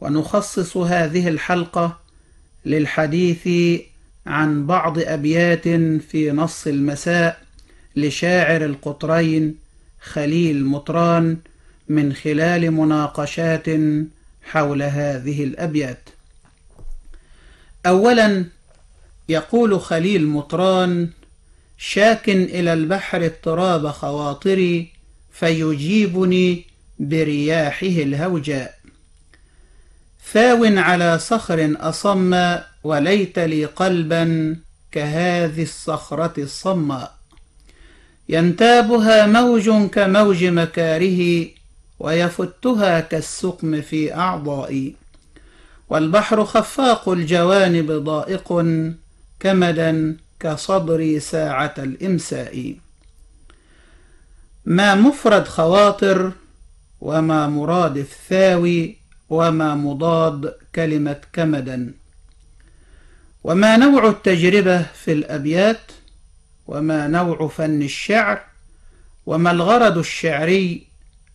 ونخصص هذه الحلقة للحديث عن بعض أبيات في نص المساء لشاعر القطرين خليل مطران من خلال مناقشات حول هذه الأبيات. أولا يقول خليل مطران: شاك إلى البحر اضطراب خواطري فيجيبني برياحه الهوجاء ثاو على صخر أصم وليت لي قلبا كهذه الصخرة الصماء ينتابها موج كموج مكاره ويفتها كالسقم في أعضائي والبحر خفاق الجوانب ضائق كمدا كصدري ساعة الإمساء ما مفرد خواطر وما مرادف ثاوي وما مضاد كلمة كمدا وما نوع التجربة في الأبيات وما نوع فن الشعر وما الغرض الشعري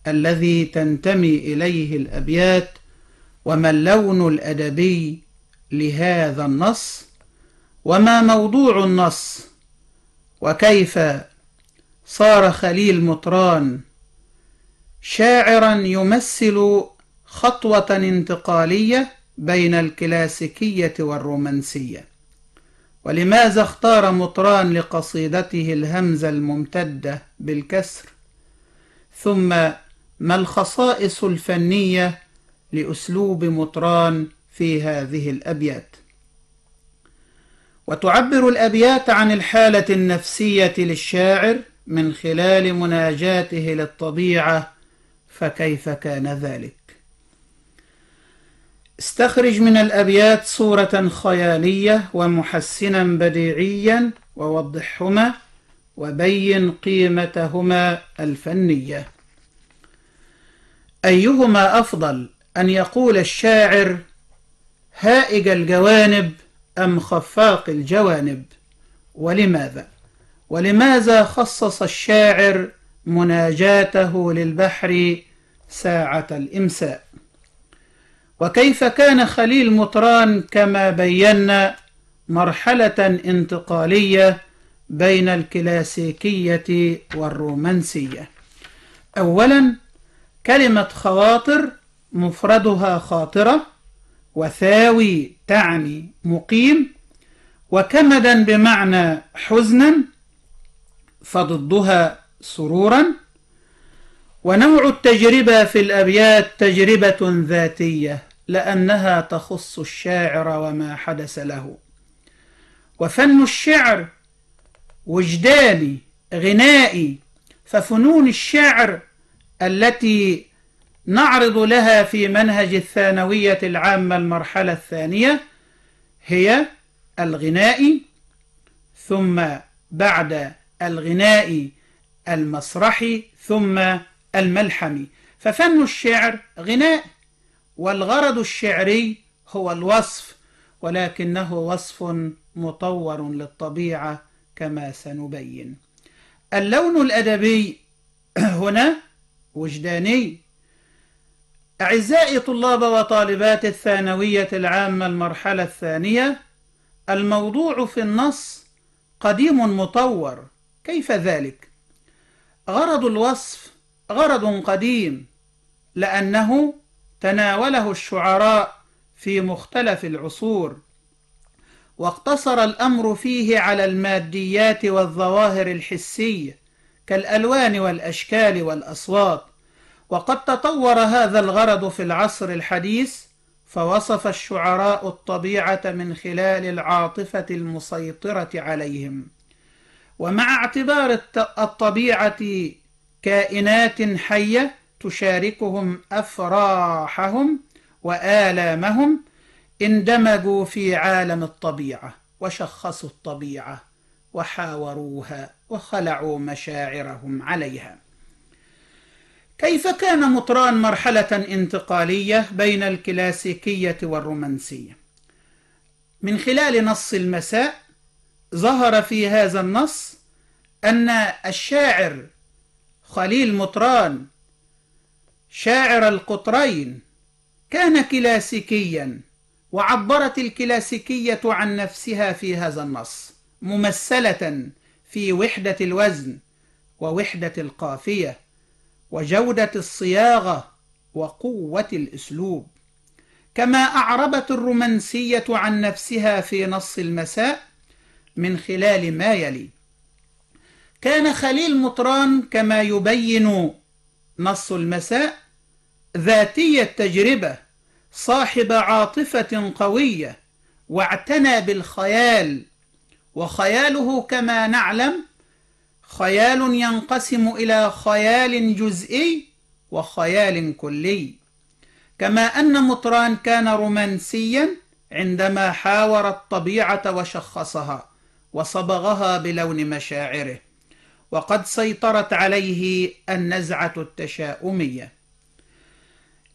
الذي تنتمي إليه الأبيات وما اللون الأدبي لهذا النص وما موضوع النص وكيف صار خليل مطران شاعرا يمثل خطوة انتقالية بين الكلاسيكية والرومانسية ولماذا اختار مطران لقصيدته الهمزة الممتدة بالكسر ثم ما الخصائص الفنية لأسلوب مطران في هذه الأبيات وتعبر الأبيات عن الحالة النفسية للشاعر من خلال مناجاته للطبيعة فكيف كان ذلك استخرج من الأبيات صورة خيالية ومحسنا بديعيا ووضحهما وبين قيمتهما الفنية أيهما أفضل أن يقول الشاعر هائج الجوانب أم خفاق الجوانب ولماذا ولماذا خصص الشاعر مناجاته للبحر ساعة الإمساء وكيف كان خليل مطران كما بينا مرحلة انتقالية بين الكلاسيكية والرومانسية أولا كلمة خواطر مفردها خاطرة وثاوي تعني مقيم وكمدا بمعنى حزنا فضدها سرورا ونوع التجربة في الأبيات تجربة ذاتية لأنها تخص الشاعر وما حدث له وفن الشعر وجداني غنائي ففنون الشعر التي نعرض لها في منهج الثانوية العامة المرحلة الثانية هي الغناء ثم بعد الغناء المسرحي ثم الملحمي ففن الشعر غنائي والغرض الشعري هو الوصف ولكنه وصف مطور للطبيعة كما سنبين اللون الأدبي هنا وجداني أعزائي طلاب وطالبات الثانوية العامة المرحلة الثانية الموضوع في النص قديم مطور كيف ذلك؟ غرض الوصف غرض قديم لأنه تناوله الشعراء في مختلف العصور واقتصر الأمر فيه على الماديات والظواهر الحسية كالألوان والأشكال والأصوات وقد تطور هذا الغرض في العصر الحديث فوصف الشعراء الطبيعة من خلال العاطفة المسيطرة عليهم ومع اعتبار الطبيعة كائنات حية تشاركهم أفراحهم وآلامهم اندمجوا في عالم الطبيعة وشخصوا الطبيعة وحاوروها وخلعوا مشاعرهم عليها كيف كان مطران مرحلة انتقالية بين الكلاسيكية والرومانسية من خلال نص المساء ظهر في هذا النص أن الشاعر خليل مطران شاعر القطرين كان كلاسيكيا وعبرت الكلاسيكية عن نفسها في هذا النص ممثلة في وحدة الوزن ووحدة القافية وجودة الصياغة وقوة الأسلوب كما أعربت الرومانسية عن نفسها في نص المساء من خلال ما يلي كان خليل مطران كما يبين نص المساء ذاتي التجربة صاحب عاطفة قوية واعتنى بالخيال وخياله كما نعلم خيال ينقسم إلى خيال جزئي وخيال كلي كما أن مطران كان رومانسيا عندما حاور الطبيعة وشخصها وصبغها بلون مشاعره وقد سيطرت عليه النزعة التشاؤمية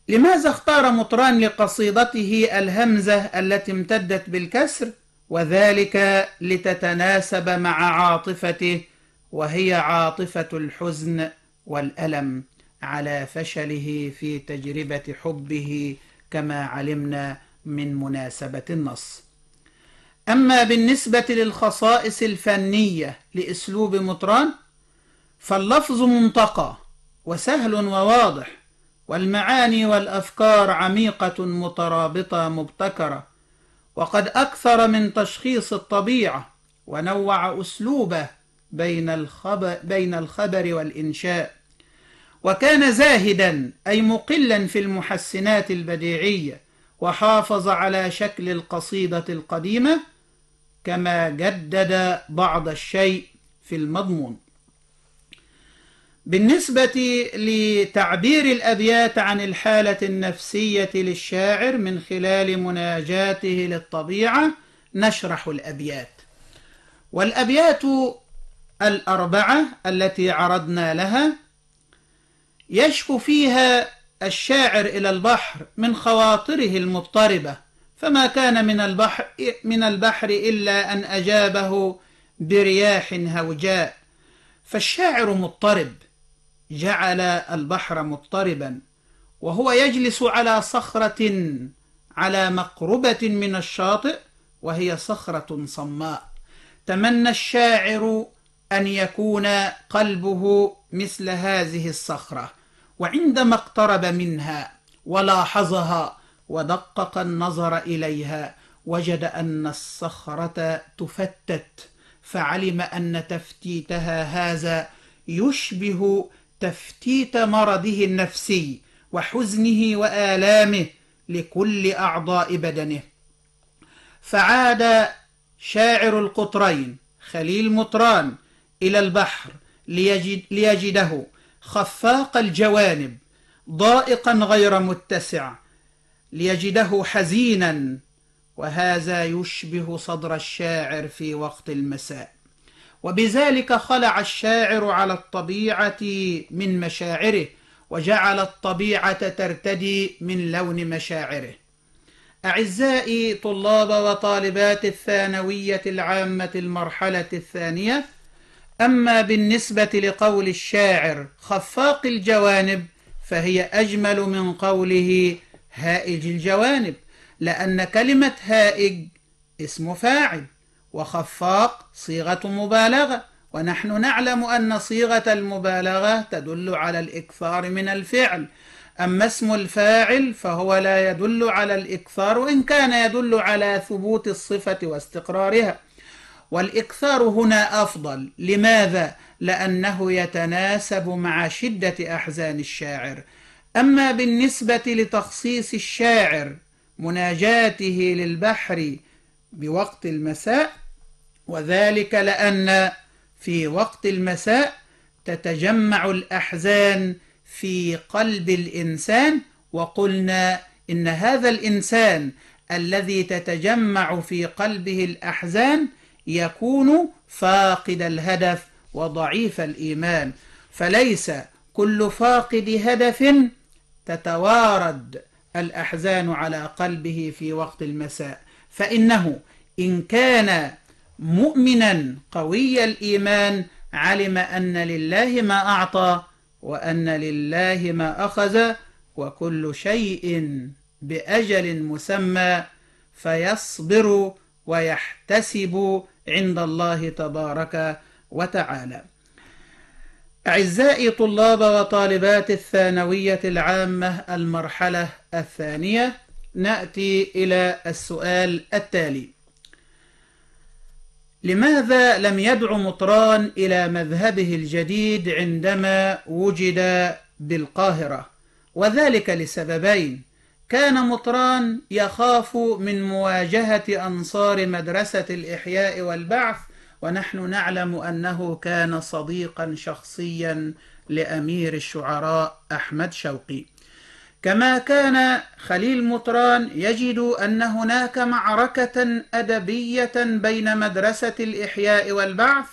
لماذا اختار مطران لقصيدته الهمزة التي امتدت بالكسر وذلك لتتناسب مع عاطفته وهي عاطفة الحزن والألم على فشله في تجربة حبه كما علمنا من مناسبة النص أما بالنسبة للخصائص الفنية لأسلوب مطران فاللفظ منطقى وسهل وواضح والمعاني والأفكار عميقة مترابطة مبتكرة وقد أكثر من تشخيص الطبيعة ونوع أسلوبه بين الخبر, بين الخبر والإنشاء وكان زاهدا أي مقلا في المحسنات البديعية وحافظ على شكل القصيدة القديمة كما جدد بعض الشيء في المضمون بالنسبة لتعبير الأبيات عن الحالة النفسية للشاعر من خلال مناجاته للطبيعة نشرح الأبيات والأبيات الأربعة التي عرضنا لها يشكو فيها الشاعر إلى البحر من خواطره المضطربة فما كان من البحر, من البحر إلا أن أجابه برياح هوجاء فالشاعر مضطرب جعل البحر مضطربا وهو يجلس على صخرة على مقربة من الشاطئ وهي صخرة صماء تمنى الشاعر أن يكون قلبه مثل هذه الصخرة وعندما اقترب منها ولاحظها ودقق النظر إليها وجد أن الصخرة تفتت فعلم أن تفتيتها هذا يشبه تفتيت مرضه النفسي وحزنه والامه لكل اعضاء بدنه فعاد شاعر القطرين خليل مطران الى البحر ليجد ليجده خفاق الجوانب ضائقا غير متسع ليجده حزينا وهذا يشبه صدر الشاعر في وقت المساء وبذلك خلع الشاعر على الطبيعة من مشاعره وجعل الطبيعة ترتدي من لون مشاعره أعزائي طلاب وطالبات الثانوية العامة المرحلة الثانية أما بالنسبة لقول الشاعر خفاق الجوانب فهي أجمل من قوله هائج الجوانب لأن كلمة هائج اسم فاعل وخفاق صيغة مبالغة ونحن نعلم أن صيغة المبالغة تدل على الإكثار من الفعل أما اسم الفاعل فهو لا يدل على الإكثار وإن كان يدل على ثبوت الصفة واستقرارها والإكثار هنا أفضل لماذا؟ لأنه يتناسب مع شدة أحزان الشاعر أما بالنسبة لتخصيص الشاعر مناجاته للبحر بوقت المساء وذلك لأن في وقت المساء تتجمع الأحزان في قلب الإنسان وقلنا إن هذا الإنسان الذي تتجمع في قلبه الأحزان يكون فاقد الهدف وضعيف الإيمان فليس كل فاقد هدف تتوارد الأحزان على قلبه في وقت المساء فإنه إن كان مؤمنا قوي الإيمان علم أن لله ما أعطى وأن لله ما أخذ وكل شيء بأجل مسمى فيصبر ويحتسب عند الله تبارك وتعالى أعزائي طلاب وطالبات الثانوية العامة المرحلة الثانية نأتي إلى السؤال التالي لماذا لم يدعو مطران إلى مذهبه الجديد عندما وجد بالقاهرة وذلك لسببين كان مطران يخاف من مواجهة أنصار مدرسة الإحياء والبعث ونحن نعلم أنه كان صديقا شخصيا لأمير الشعراء أحمد شوقي كما كان خليل مطران يجد أن هناك معركة أدبية بين مدرسة الإحياء والبعث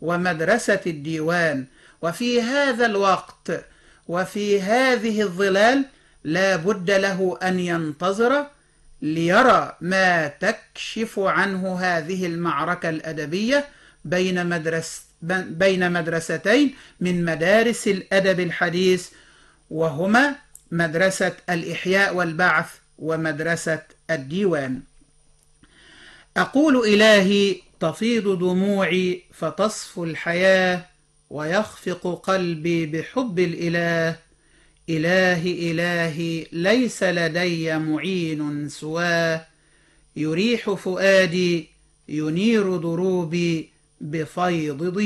ومدرسة الديوان وفي هذا الوقت وفي هذه الظلال لا بد له أن ينتظر ليرى ما تكشف عنه هذه المعركة الأدبية بين, مدرس بين مدرستين من مدارس الأدب الحديث وهما مدرسة الإحياء والبعث ومدرسة الديوان أقول إلهي تفيض دموعي فتصفو الحياة ويخفق قلبي بحب الإله إلهي إلهي ليس لدي معين سواه يريح فؤادي ينير دروبي بفيض ضياء